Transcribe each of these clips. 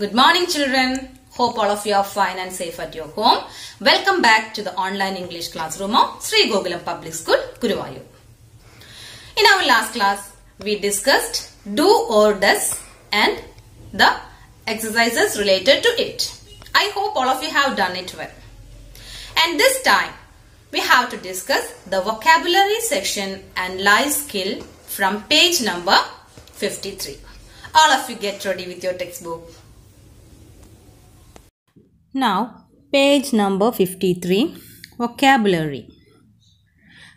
Good morning children. Hope all of you are fine and safe at your home. Welcome back to the online English classroom of Sri Gogolam Public School, Kuruvayu. In our last class, we discussed do or does and the exercises related to it. I hope all of you have done it well. And this time, we have to discuss the vocabulary section and life skill from page number 53. All of you get ready with your textbook now, page number 53, vocabulary.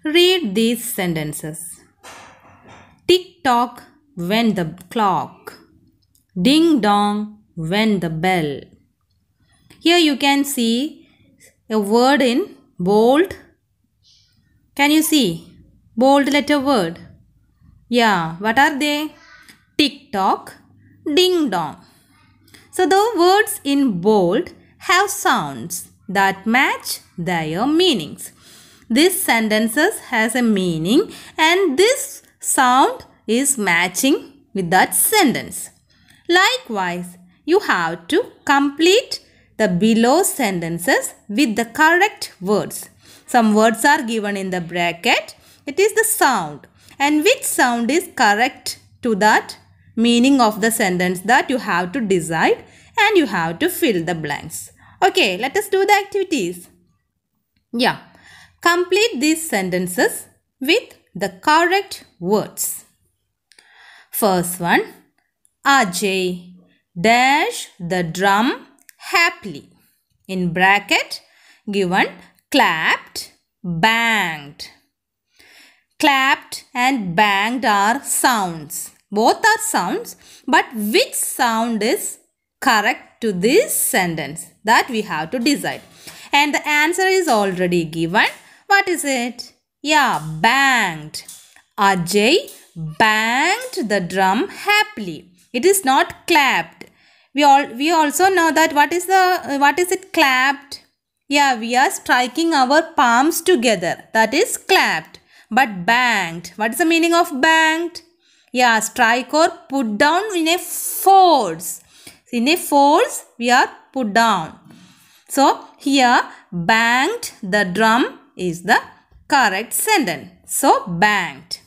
Read these sentences. Tick-tock when the clock. Ding-dong when the bell. Here you can see a word in bold. Can you see? Bold letter word. Yeah, what are they? Tick-tock, ding-dong. So the words in bold have sounds that match their meanings. This sentences has a meaning and this sound is matching with that sentence. Likewise, you have to complete the below sentences with the correct words. Some words are given in the bracket. It is the sound and which sound is correct to that meaning of the sentence that you have to decide and you have to fill the blanks. Okay, let us do the activities. Yeah. Complete these sentences with the correct words. First one. Ajay dash the drum happily. In bracket given clapped, banged. Clapped and banged are sounds. Both are sounds but which sound is correct to this sentence that we have to decide. And the answer is already given. What is it? Yeah, banged. Ajay banged the drum happily. It is not clapped. We all we also know that what is the what is it clapped? Yeah, we are striking our palms together. That is clapped. But banged. What is the meaning of banged? Yeah, strike or put down in a force in a force we are put down. So here banged the drum is the correct sentence. So banged.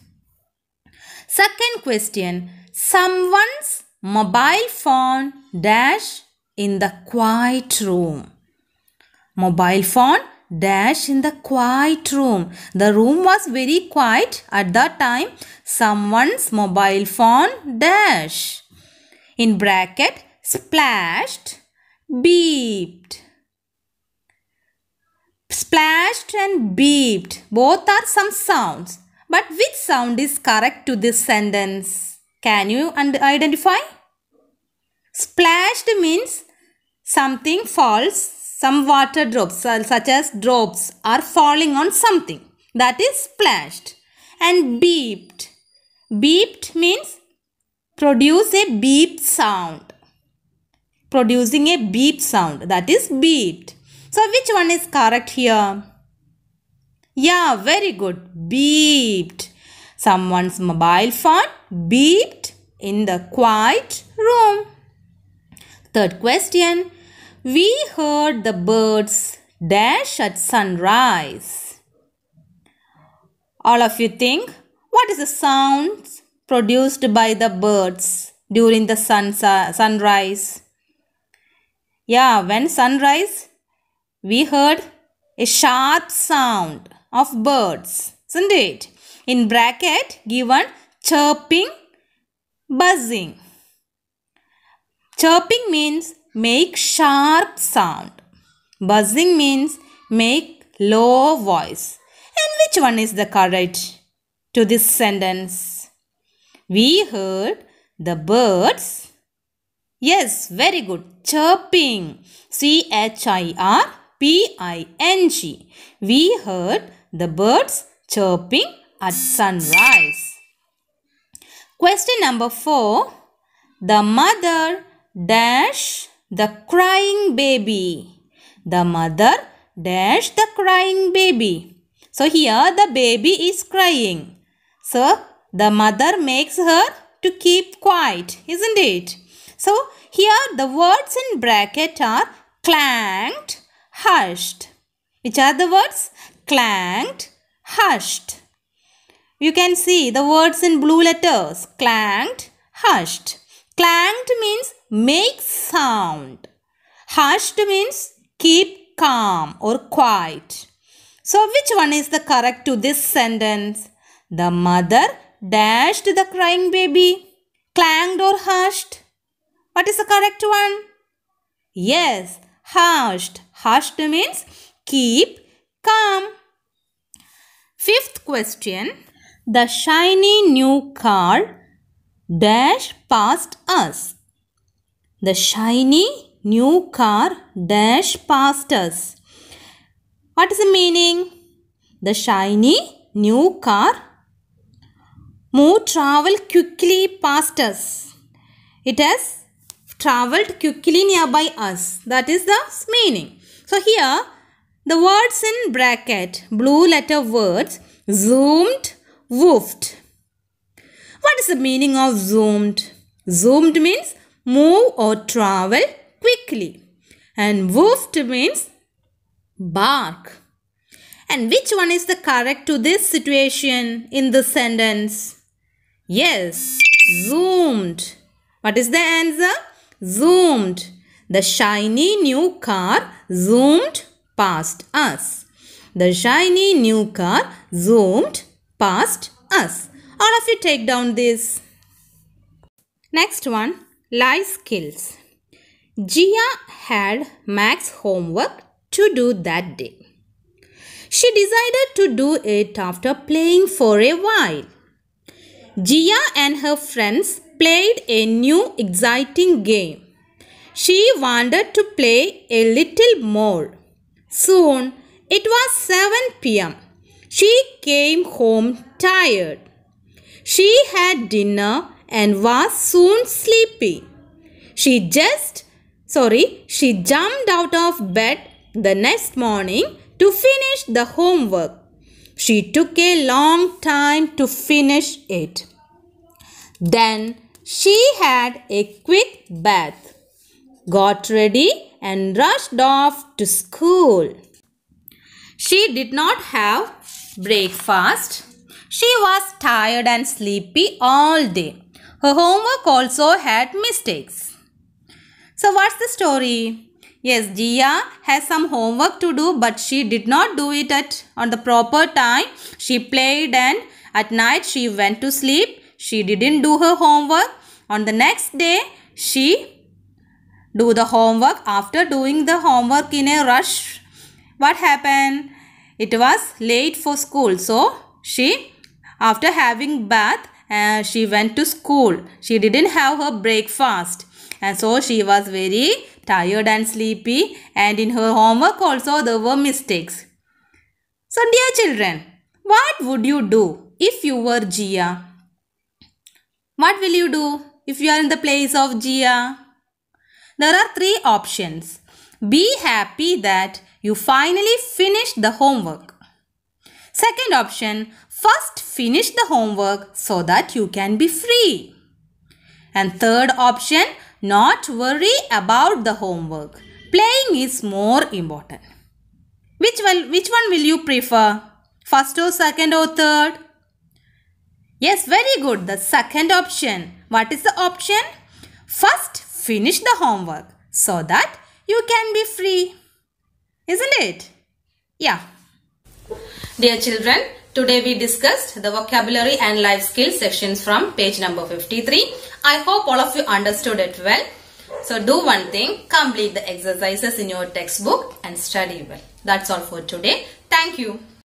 Second question. Someone's mobile phone dash in the quiet room. Mobile phone dash in the quiet room. The room was very quiet at that time. Someone's mobile phone dash. In bracket splashed, beeped. Splashed and beeped both are some sounds. But which sound is correct to this sentence? Can you identify? Splashed means something falls, some water drops uh, such as drops are falling on something. That is splashed. And beeped. Beeped means produce a beep sound producing a beep sound that is beeped. So which one is correct here? Yeah, very good. Beeped. Someone's mobile phone beeped in the quiet room. Third question. We heard the birds dash at sunrise. All of you think what is the sound produced by the birds during the sun, sunrise? Yeah, when sunrise, we heard a sharp sound of birds, isn't it? In bracket, given chirping, buzzing. Chirping means make sharp sound. Buzzing means make low voice. And which one is the correct to this sentence? We heard the birds Yes, very good. Chirping. C-H-I-R-P-I-N-G. We heard the birds chirping at sunrise. Question number 4. The mother dash the crying baby. The mother dash the crying baby. So here the baby is crying. So the mother makes her to keep quiet, isn't it? So here the words in bracket are clanked, hushed. Which are the words? Clanked, hushed. You can see the words in blue letters. Clanked, hushed. Clanked means make sound. Hushed means keep calm or quiet. So which one is the correct to this sentence? The mother dashed the crying baby. Clanged or hushed? What is the correct one? Yes, hushed. Hushed means keep calm. Fifth question. The shiny new car dash past us. The shiny new car dash past us. What is the meaning? The shiny new car move travel quickly past us. It has travelled quickly nearby us. That is the meaning. So here the words in bracket, blue letter words, zoomed, woofed. What is the meaning of zoomed? Zoomed means move or travel quickly. And woofed means bark. And which one is the correct to this situation in the sentence? Yes, zoomed. What is the answer? zoomed. The shiny new car zoomed past us. The shiny new car zoomed past us. All of you take down this. Next one, life skills. Gia had Max homework to do that day. She decided to do it after playing for a while. Gia and her friends played a new exciting game. She wanted to play a little more. Soon it was 7 pm. She came home tired. She had dinner and was soon sleepy. She just, sorry, she jumped out of bed the next morning to finish the homework. She took a long time to finish it. Then she had a quick bath, got ready and rushed off to school. She did not have breakfast. She was tired and sleepy all day. Her homework also had mistakes. So what's the story? Yes, Jia has some homework to do but she did not do it at on the proper time. She played and at night she went to sleep she didn't do her homework. On the next day, she do the homework. After doing the homework in a rush, what happened? It was late for school. So, she after having bath, uh, she went to school. She didn't have her breakfast. And so she was very tired and sleepy. And in her homework also there were mistakes. So dear children, what would you do if you were Gia? What will you do if you are in the place of Gia? There are three options. Be happy that you finally finished the homework. Second option, first finish the homework so that you can be free. And third option, not worry about the homework. Playing is more important. Which one, which one will you prefer? First or second or third? Yes, very good. The second option. What is the option? First, finish the homework so that you can be free. Isn't it? Yeah. Dear children, today we discussed the vocabulary and life skills sections from page number 53. I hope all of you understood it well. So do one thing, complete the exercises in your textbook and study well. That's all for today. Thank you.